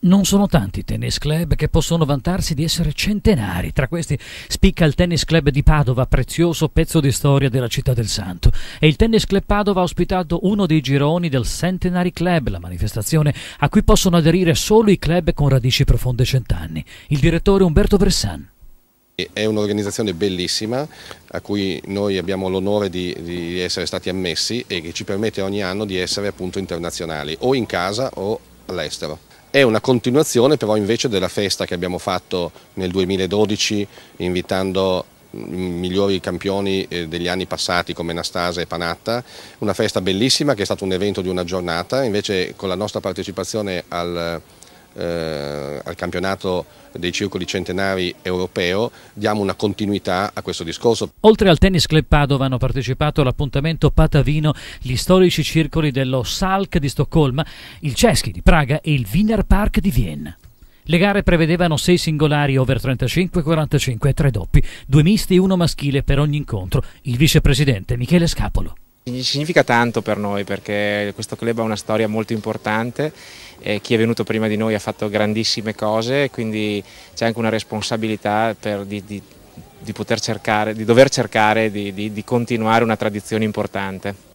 Non sono tanti i tennis club che possono vantarsi di essere centenari. Tra questi spicca il Tennis Club di Padova, prezioso pezzo di storia della città del Santo. E il Tennis Club Padova ha ospitato uno dei gironi del Centenary Club, la manifestazione a cui possono aderire solo i club con radici profonde cent'anni. Il direttore Umberto Bressan. È un'organizzazione bellissima a cui noi abbiamo l'onore di, di essere stati ammessi e che ci permette ogni anno di essere appunto internazionali, o in casa o all'estero. È una continuazione però invece della festa che abbiamo fatto nel 2012 invitando mm, i migliori campioni eh, degli anni passati come Nastase e Panatta, una festa bellissima che è stato un evento di una giornata, invece con la nostra partecipazione al eh, al campionato dei circoli centenari europeo diamo una continuità a questo discorso. Oltre al Tennis Club Padova hanno partecipato all'appuntamento Patavino gli storici circoli dello Salk di Stoccolma, il Ceschi di Praga e il Wiener Park di Vienna. Le gare prevedevano sei singolari over 35, 45 e tre doppi, due misti e uno maschile per ogni incontro. Il vicepresidente Michele Scapolo. Significa tanto per noi perché questo club ha una storia molto importante, e chi è venuto prima di noi ha fatto grandissime cose, quindi c'è anche una responsabilità di, di, di, poter cercare, di dover cercare di, di continuare una tradizione importante.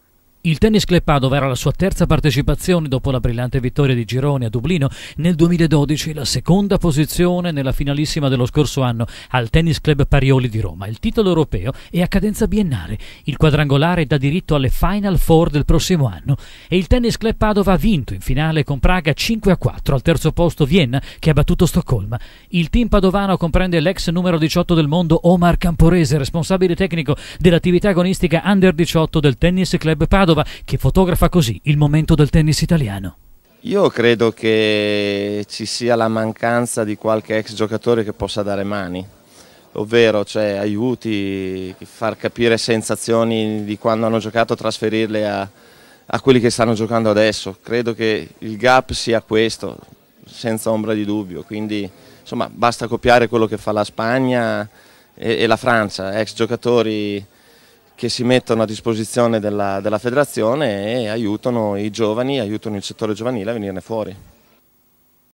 Il Tennis Club Padova era la sua terza partecipazione dopo la brillante vittoria di Gironi a Dublino nel 2012, la seconda posizione nella finalissima dello scorso anno al Tennis Club Parioli di Roma. Il titolo europeo è a cadenza biennale, il quadrangolare dà diritto alle Final Four del prossimo anno e il Tennis Club Padova ha vinto in finale con Praga 5 a 4, al terzo posto Vienna che ha battuto Stoccolma. Il team padovano comprende l'ex numero 18 del mondo Omar Camporese, responsabile tecnico dell'attività agonistica under 18 del Tennis Club Padova Cordova che fotografa così il momento del tennis italiano. Io credo che ci sia la mancanza di qualche ex giocatore che possa dare mani, ovvero cioè, aiuti, far capire sensazioni di quando hanno giocato, trasferirle a, a quelli che stanno giocando adesso. Credo che il gap sia questo, senza ombra di dubbio. Quindi insomma, basta copiare quello che fa la Spagna e, e la Francia, ex giocatori che si mettono a disposizione della, della federazione e aiutano i giovani, aiutano il settore giovanile a venirne fuori.